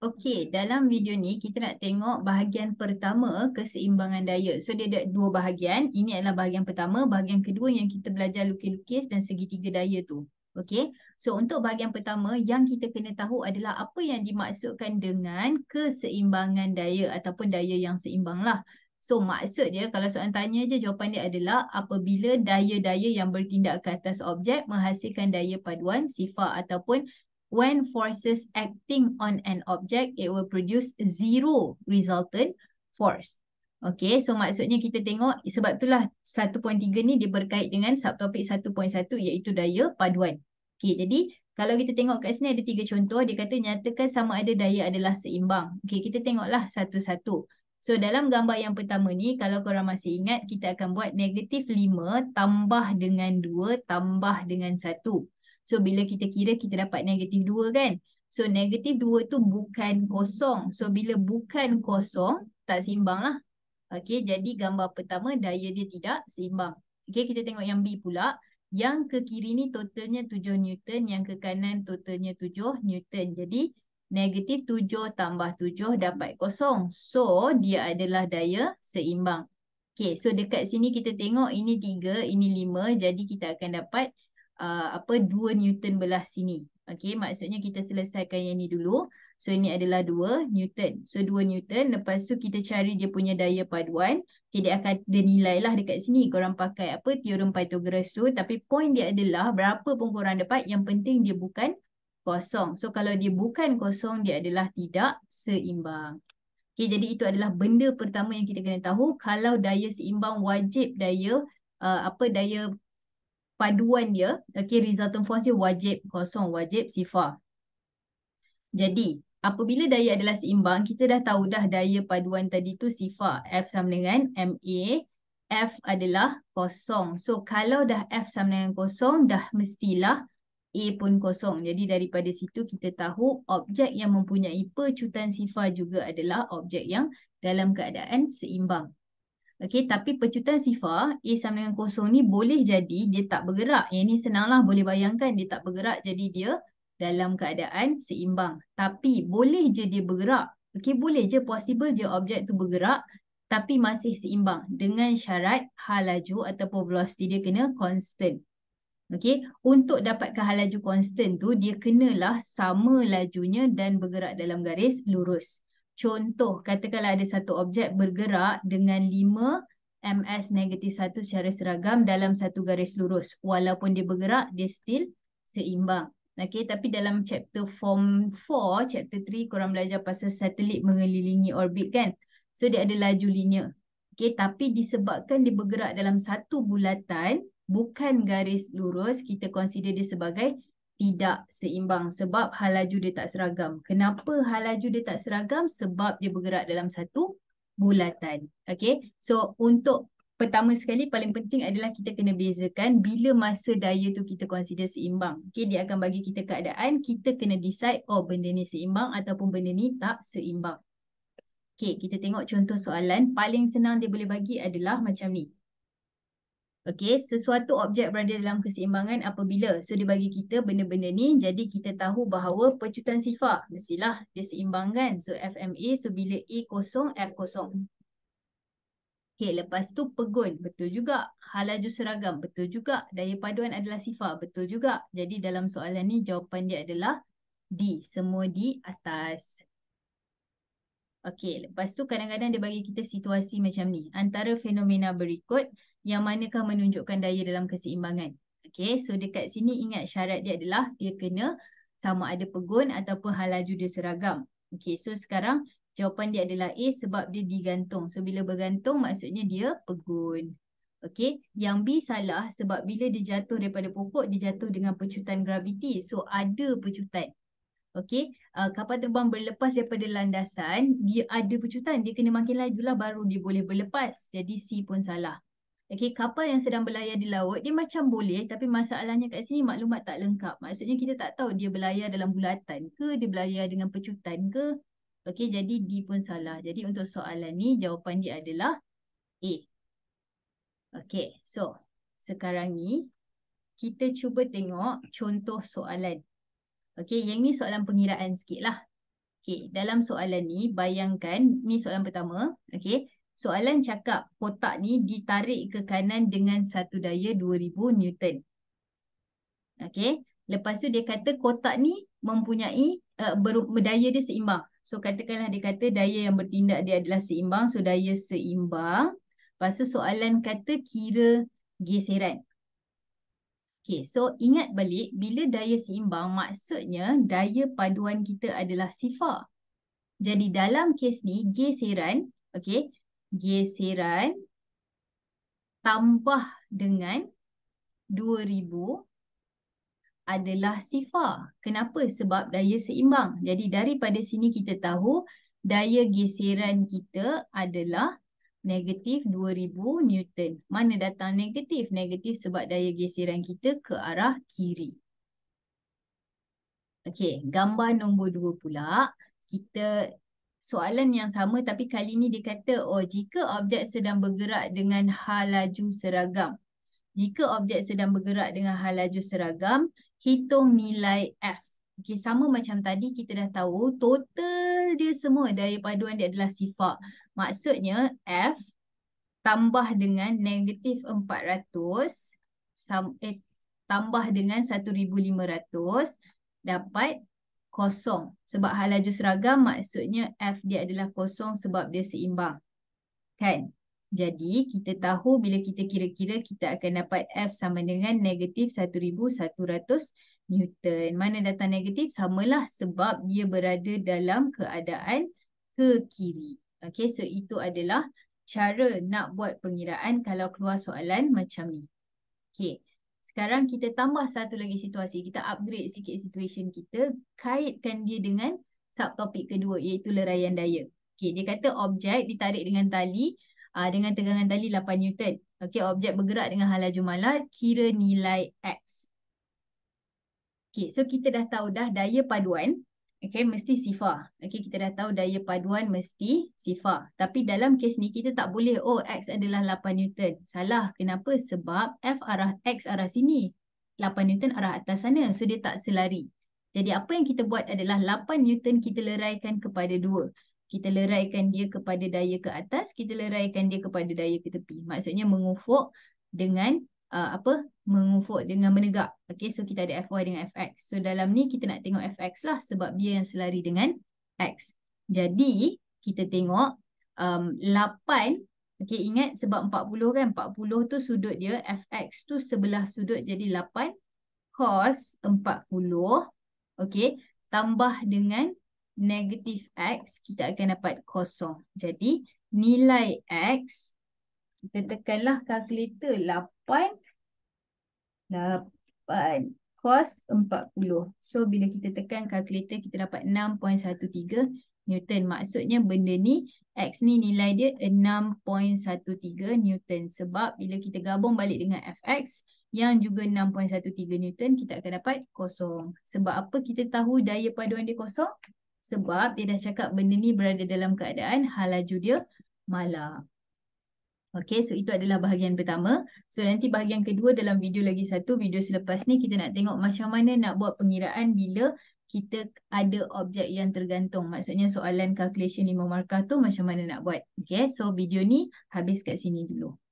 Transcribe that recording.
Okey, dalam video ni kita nak tengok bahagian pertama keseimbangan diet. So dia ada dua bahagian. Ini adalah bahagian pertama, bahagian kedua yang kita belajar lukis-lukis dan segitiga daya tu. Okey. So untuk bahagian pertama yang kita kena tahu adalah apa yang dimaksudkan dengan keseimbangan diet ataupun daya yang seimbang lah. So maksud dia kalau soalan tanya je jawapan dia adalah apabila daya-daya yang bertindak ke atas objek menghasilkan daya paduan sifar ataupun when forces acting on an object, it will produce zero resultant force. Okay, so maksudnya kita tengok sebab itulah 1.3 ni dia berkait dengan subtopik 1.1 iaitu daya paduan. Okay, jadi kalau kita tengok kat sini ada tiga contoh. Dia kata nyatakan sama ada daya adalah seimbang. Okay, kita tengoklah satu-satu. So dalam gambar yang pertama ni, kalau korang masih ingat, kita akan buat negatif 5 tambah dengan 2 tambah dengan 1. So bila kita kira kita dapat negatif 2 kan. So negatif 2 tu bukan kosong. So bila bukan kosong tak seimbang lah. Okay jadi gambar pertama daya dia tidak seimbang. Okay kita tengok yang B pula. Yang ke kiri ni totalnya 7 Newton. Yang ke kanan totalnya 7 Newton. Jadi negatif tujuh tambah tujuh dapat kosong. So dia adalah daya seimbang. Okay so dekat sini kita tengok ini tiga, ini lima. Jadi kita akan dapat uh, apa 2 Newton belah sini. Okey, maksudnya kita selesaikan yang ni dulu. So ini adalah 2 Newton. So 2 Newton lepas tu kita cari dia punya daya paduan. Okay, dia akan ada nilai lah dekat sini. Korang pakai apa teorem Pythagoras tu. Tapi point dia adalah berapa pun korang dapat. Yang penting dia bukan kosong. So kalau dia bukan kosong dia adalah tidak seimbang. Okay, jadi itu adalah benda pertama yang kita kena tahu. Kalau daya seimbang wajib daya uh, apa daya paduan dia, okay, resultant force dia wajib kosong, wajib sifar. Jadi, apabila daya adalah seimbang, kita dah tahu dah daya paduan tadi tu sifar. F sama dengan MA, F adalah kosong. So, kalau dah F sama dengan kosong, dah mestilah A pun kosong. Jadi, daripada situ kita tahu objek yang mempunyai percutan sifar juga adalah objek yang dalam keadaan seimbang. Okey, tapi pecutan sifar A sama dengan kosong ni boleh jadi dia tak bergerak. Yang ni senanglah boleh bayangkan dia tak bergerak jadi dia dalam keadaan seimbang. Tapi boleh je dia bergerak. Okey, boleh je possible je objek tu bergerak tapi masih seimbang dengan syarat hal laju ataupun velocity dia kena constant. Okey, untuk dapatkan hal laju constant tu dia kenalah sama lajunya dan bergerak dalam garis lurus. Contoh, katakanlah ada satu objek bergerak dengan 5 ms negatif 1 secara seragam dalam satu garis lurus. Walaupun dia bergerak, dia still seimbang. Okay, tapi dalam chapter form 4, chapter 3, korang belajar pasal satelit mengelilingi orbit kan? So, dia ada laju linear. Okay, tapi disebabkan dia bergerak dalam satu bulatan, bukan garis lurus, kita consider dia sebagai tidak seimbang sebab hal laju dia tak seragam. Kenapa hal laju dia tak seragam? Sebab dia bergerak dalam satu bulatan. Okay. So untuk pertama sekali paling penting adalah kita kena bezakan bila masa daya tu kita consider seimbang. Okay. Dia akan bagi kita keadaan kita kena decide oh benda ni seimbang ataupun benda ni tak seimbang. Okay. Kita tengok contoh soalan paling senang dia boleh bagi adalah macam ni. Okay, sesuatu objek berada dalam keseimbangan apabila. So, dia bagi kita benda-benda ni. Jadi, kita tahu bahawa pecutan sifar. Mestilah dia seimbangkan. So, FMA. So, bila A kosong, F kosong. Okay, lepas tu pegun. Betul juga. Halaju seragam. Betul juga. Daya paduan adalah sifar. Betul juga. Jadi, dalam soalan ni jawapan dia adalah D. Semua di atas. Okay, lepas tu kadang-kadang dia bagi kita situasi macam ni. Antara fenomena berikut yang manakah menunjukkan daya dalam keseimbangan. Okay, so dekat sini ingat syarat dia adalah dia kena sama ada pegun ataupun halaju laju dia seragam. Okay, so sekarang jawapan dia adalah A sebab dia digantung. So bila bergantung maksudnya dia pegun. Okay, yang B salah sebab bila dia jatuh daripada pokok, dia jatuh dengan pecutan graviti. So ada pecutan. Okay, uh, kapal terbang berlepas daripada landasan, dia ada pecutan. Dia kena makin lajulah baru dia boleh berlepas. Jadi C pun salah. Okay, kapal yang sedang berlayar di laut, dia macam boleh tapi masalahnya kat sini maklumat tak lengkap. Maksudnya kita tak tahu dia berlayar dalam bulatan ke, dia berlayar dengan pecutan ke. Okay, jadi D pun salah. Jadi untuk soalan ni, jawapan dia adalah A. Okay, so sekarang ni kita cuba tengok contoh soalan. Okay, yang ni soalan pengiraan sikit lah. Okay, dalam soalan ni, bayangkan ni soalan pertama. Okay, soalan cakap kotak ni ditarik ke kanan dengan satu daya 2000 Newton. Okay, Lepas tu dia kata kotak ni mempunyai uh, ber, berdaya dia seimbang. So katakanlah dia kata daya yang bertindak dia adalah seimbang. So daya seimbang. Lepas tu soalan kata kira geseran. Okay so ingat balik bila daya seimbang maksudnya daya paduan kita adalah sifar. Jadi dalam kes ni geseran okay geseran tambah dengan 2000 adalah sifar. Kenapa? Sebab daya seimbang. Jadi daripada sini kita tahu daya geseran kita adalah negatif 2000 Newton. Mana datang negatif? Negatif sebab daya geseran kita ke arah kiri. Okey, gambar nombor dua pula. Kita soalan yang sama tapi kali ni dia kata oh jika objek sedang bergerak dengan hal laju seragam. Jika objek sedang bergerak dengan hal laju seragam, hitung nilai F. Okay, sama macam tadi kita dah tahu total dia semua dari paduan dia adalah sifar. Maksudnya F tambah dengan negatif 400 sama eh, tambah dengan 1500 dapat kosong. Sebab halaju seragam maksudnya F dia adalah kosong sebab dia seimbang. Kan? Jadi kita tahu bila kita kira-kira kita akan dapat F sama dengan negatif 1100 Newton. Mana datang negatif? sama lah sebab dia berada dalam keadaan ke kiri. Okay, so itu adalah cara nak buat pengiraan kalau keluar soalan macam ni. Okay. Sekarang kita tambah satu lagi situasi. Kita upgrade sikit situation kita. Kaitkan dia dengan subtopik kedua iaitu leraian daya. Okay, dia kata objek ditarik dengan tali uh, dengan tegangan tali 8 Newton. Okay, objek bergerak dengan halaju malar kira nilai X. Okay, so kita dah tahu dah daya paduan okay, mesti sifar. Okay, kita dah tahu daya paduan mesti sifar. Tapi dalam kes ni kita tak boleh, oh X adalah 8 Newton. Salah. Kenapa? Sebab F arah X arah sini. 8 Newton arah atas sana. So dia tak selari. Jadi apa yang kita buat adalah 8 Newton kita leraikan kepada 2. Kita leraikan dia kepada daya ke atas. Kita leraikan dia kepada daya ke tepi. Maksudnya mengufuk dengan uh, apa mengufuk dengan menegak. Okay, so kita ada FY dengan FX. So dalam ni kita nak tengok FX lah sebab dia yang selari dengan X. Jadi kita tengok um, 8, okay ingat sebab 40 kan, 40 tu sudut dia, FX tu sebelah sudut jadi 8 cos 40, okay, tambah dengan negatif X, kita akan dapat kosong. Jadi nilai X, kita tekanlah calculator 8 8. kos cos 40. So bila kita tekan kalkulator kita dapat 6.13 Newton. Maksudnya benda ni X ni nilai dia 6.13 Newton. Sebab bila kita gabung balik dengan Fx yang juga 6.13 Newton kita akan dapat kosong. Sebab apa kita tahu daya paduan dia kosong? Sebab dia dah cakap benda ni berada dalam keadaan halaju dia malam. Okay, so itu adalah bahagian pertama. So nanti bahagian kedua dalam video lagi satu, video selepas ni kita nak tengok macam mana nak buat pengiraan bila kita ada objek yang tergantung. Maksudnya soalan calculation 5 markah tu macam mana nak buat. Okay, so video ni habis kat sini dulu.